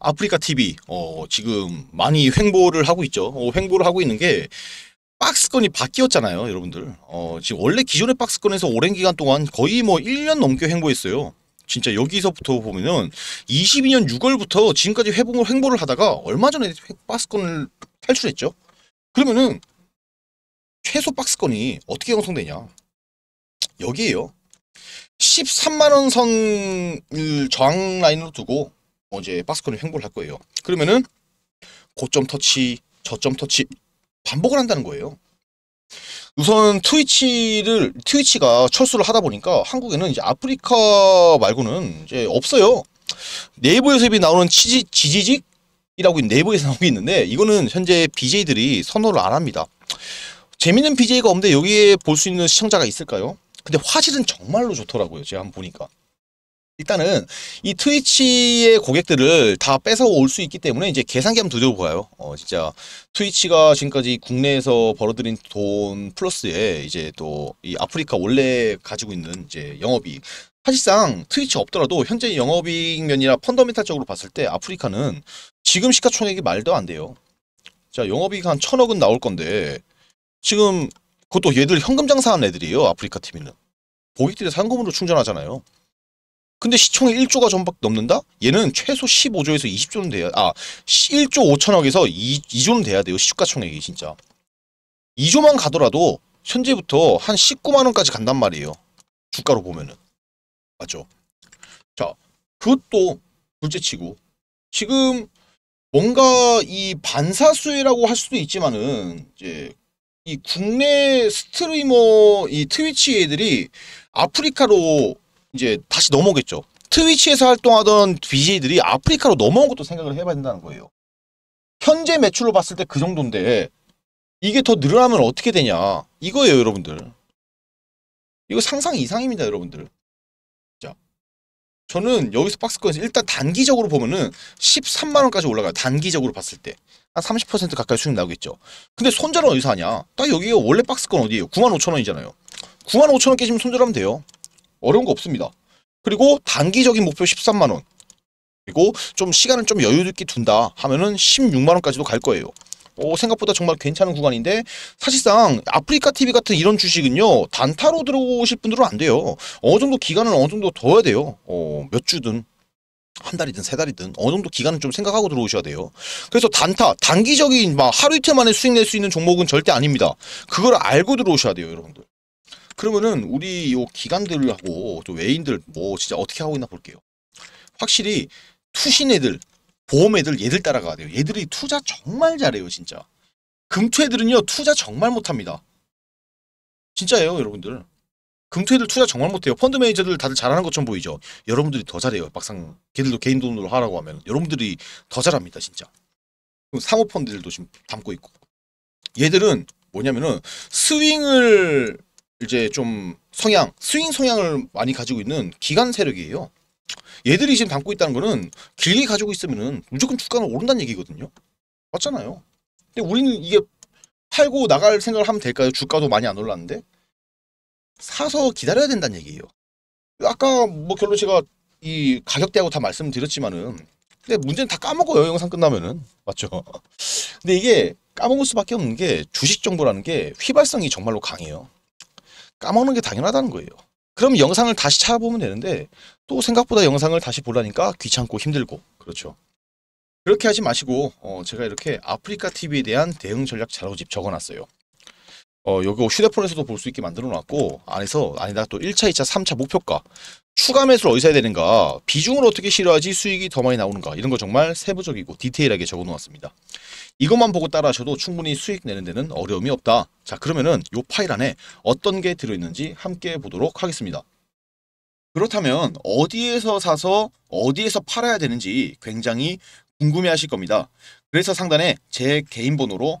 아프리카 TV 어, 지금 많이 횡보를 하고 있죠. 어, 횡보를 하고 있는 게 박스권이 바뀌었잖아요, 여러분들. 어, 지금 원래 기존의 박스권에서 오랜 기간 동안 거의 뭐 1년 넘게 횡보했어요. 진짜 여기서부터 보면은 22년 6월부터 지금까지 회복을 횡보를 하다가 얼마 전에 박스권을 탈출했죠. 그러면은 최소 박스권이 어떻게 형성되냐? 여기에요. 13만 원 선을 저항 라인으로 두고 이제 박스권을 횡보를 할 거예요. 그러면은 고점 터치, 저점 터치 반복을 한다는 거예요. 우선 트위치를 트위치가 철수를 하다 보니까 한국에는 이제 아프리카 말고는 이제 없어요. 네이버에서 나오는 치지, 지직이라고 네이버에서 나오고 있는데 이거는 현재 BJ들이 선호를 안 합니다. 재밌는 BJ가 없는데 여기에 볼 수 있는 시청자가 있을까요? 근데 화질은 정말로 좋더라고요. 제가 한번 보니까. 일단은 이 트위치의 고객들을 다 뺏어올 수 있기 때문에 이제 계산기 한번 두드려 봐요. 어, 진짜 트위치가 지금까지 국내에서 벌어들인 돈 플러스에 이제 또 이 아프리카 원래 가지고 있는 이제 영업이 사실상 트위치 없더라도 현재 영업이익 면이나 펀더멘탈적으로 봤을 때 아프리카는 지금 시가총액이 말도 안 돼요. 자 영업이익 한 천억은 나올 건데 지금 그것도 얘들 현금 장사하는 애들이에요 아프리카 팀이는 고객들의 상금으로 충전하잖아요. 근데 시총이 1조가 전밖에 넘는다? 얘는 최소 15조에서 20조는 돼야 아 1조 5천억에서 2, 2조는 돼야 돼요 시가총액이 진짜 2조만 가더라도 현재부터 한 19만원까지 간단 말이에요 주가로 보면은 맞죠? 자 그것도 둘째치고 지금 뭔가 이 반사수혜라고 할 수도 있지만은 이제 이 국내 스트리머 이 트위치 애들이 아프리카로 이제 다시 넘어오겠죠. 트위치에서 활동하던 BJ들이 아프리카로 넘어온 것도 생각을 해봐야 된다는 거예요. 현재 매출로 봤을 때 그 정도인데 이게 더 늘어나면 어떻게 되냐 이거예요 여러분들. 이거 상상 이상입니다 여러분들. 자, 저는 여기서 박스권에서 일단 단기적으로 보면은 13만원까지 올라가요. 단기적으로 봤을 때. 한 30% 가까이 수익 나오겠죠. 근데 손절은 어디서 하냐? 딱 여기가 원래 박스권 어디예요? 9 5 0 0 0원이잖아요9 5 0 0 0원 깨지면 손절하면 돼요. 어려운 거 없습니다. 그리고 단기적인 목표 13만 원. 그리고 좀 시간을 좀 여유 있게 둔다 하면은 16만 원까지도 갈 거예요. 어, 생각보다 정말 괜찮은 구간인데 사실상 아프리카 TV 같은 이런 주식은요 단타로 들어오실 분들은 안 돼요. 어느 정도 기간은 어느 정도 둬야 돼요. 어, 몇 주든 한 달이든 세 달이든 어느 정도 기간은 좀 생각하고 들어오셔야 돼요. 그래서 단타, 단기적인 막 하루 이틀 만에 수익 낼 수 있는 종목은 절대 아닙니다. 그걸 알고 들어오셔야 돼요, 여러분들. 그러면은 우리 요 기관들하고 저 외인들 뭐 진짜 어떻게 하고 있나 볼게요. 확실히 투신 애들, 보험 애들 얘들 따라가야 돼요. 얘들이 투자 정말 잘해요, 진짜. 금투 애들은요, 투자 정말 못합니다. 진짜예요, 여러분들. 금투 애들 투자 정말 못해요. 펀드 매니저들 다들 잘하는 것처럼 보이죠? 여러분들이 더 잘해요. 막상 걔들도 개인 돈으로 하라고 하면 여러분들이 더 잘합니다, 진짜. 상호펀드들도 지금 담고 있고. 얘들은 뭐냐면은 스윙을 이제 좀 성향, 스윙 성향을 많이 가지고 있는 기관 세력이에요. 얘들이 지금 담고 있다는 거는 길게 가지고 있으면 무조건 주가는 오른다는 얘기거든요. 맞잖아요. 근데 우리는 이게 팔고 나갈 생각을 하면 될까요? 주가도 많이 안 올랐는데 사서 기다려야 된다는 얘기예요. 아까 뭐 결론 제가 이 가격대하고 다 말씀드렸지만은 근데 문제는 다 까먹어요 영상 끝나면은 맞죠? 근데 이게 까먹을 수밖에 없는 게 주식 정보라는 게 휘발성이 정말로 강해요. 까먹는 게 당연하다는 거예요. 그럼 영상을 다시 찾아보면 되는데 또 생각보다 영상을 다시 보라니까 귀찮고 힘들고 그렇죠. 그렇게 하지 마시고 어, 제가 이렇게 아프리카 TV에 대한 대응 전략 자료집 적어놨어요. 어, 여기 휴대폰에서도 볼 수 있게 만들어 놨고 안에서 아니다 또 1차, 2차, 3차 목표가 추가 매수를 어디서 해야 되는가 비중을 어떻게 실어야지 수익이 더 많이 나오는가 이런 거 정말 세부적이고 디테일하게 적어 놓았습니다. 이것만 보고 따라 하셔도 충분히 수익 내는 데는 어려움이 없다. 자 그러면은 요 파일 안에 어떤 게 들어있는지 함께 보도록 하겠습니다. 그렇다면 어디에서 사서 어디에서 팔아야 되는지 굉장히 궁금해 하실 겁니다. 그래서 상단에 제 개인 번호로